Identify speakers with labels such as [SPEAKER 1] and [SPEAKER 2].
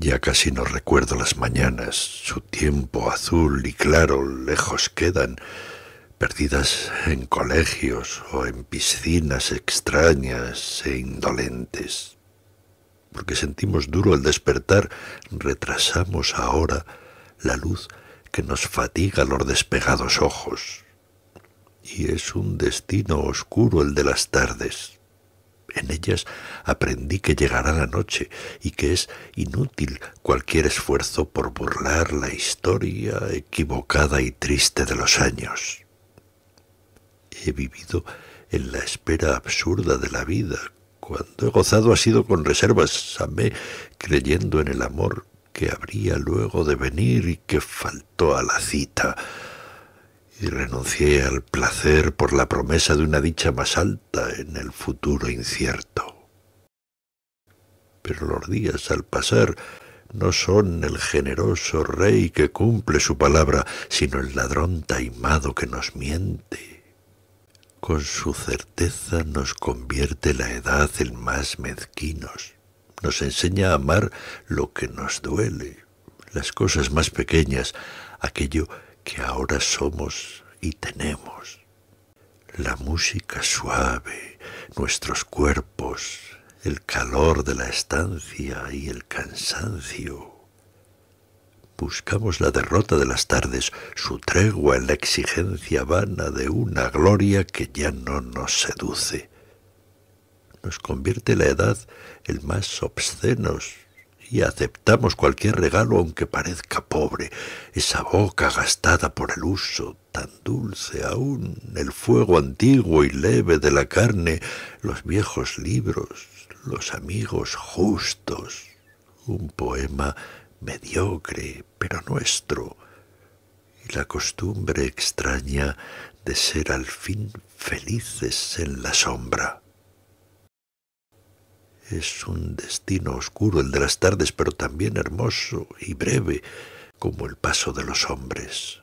[SPEAKER 1] Ya casi no recuerdo las mañanas, su tiempo azul y claro lejos quedan, perdidas en colegios o en piscinas extrañas e indolentes. Porque sentimos duro el despertar, retrasamos ahora la luz que nos fatiga los despegados ojos. Y es un destino oscuro el de las tardes. En ellas aprendí que llegará la noche y que es inútil cualquier esfuerzo por burlar la historia equivocada y triste de los años. He vivido en la espera absurda de la vida. Cuando he gozado ha sido con reservas, amé creyendo en el amor que habría luego de venir y que faltó a la cita y renuncié al placer por la promesa de una dicha más alta en el futuro incierto. Pero los días al pasar no son el generoso rey que cumple su palabra, sino el ladrón taimado que nos miente. Con su certeza nos convierte la edad en más mezquinos. Nos enseña a amar lo que nos duele, las cosas más pequeñas, aquello que ahora somos y tenemos. La música suave, nuestros cuerpos, el calor de la estancia y el cansancio. Buscamos la derrota de las tardes, su tregua en la exigencia vana de una gloria que ya no nos seduce. Nos convierte la edad el más obscenos, y aceptamos cualquier regalo aunque parezca pobre, esa boca gastada por el uso, tan dulce aún, el fuego antiguo y leve de la carne, los viejos libros, los amigos justos, un poema mediocre pero nuestro, y la costumbre extraña de ser al fin felices en la sombra. Es un destino oscuro el de las tardes, pero también hermoso y breve como el paso de los hombres.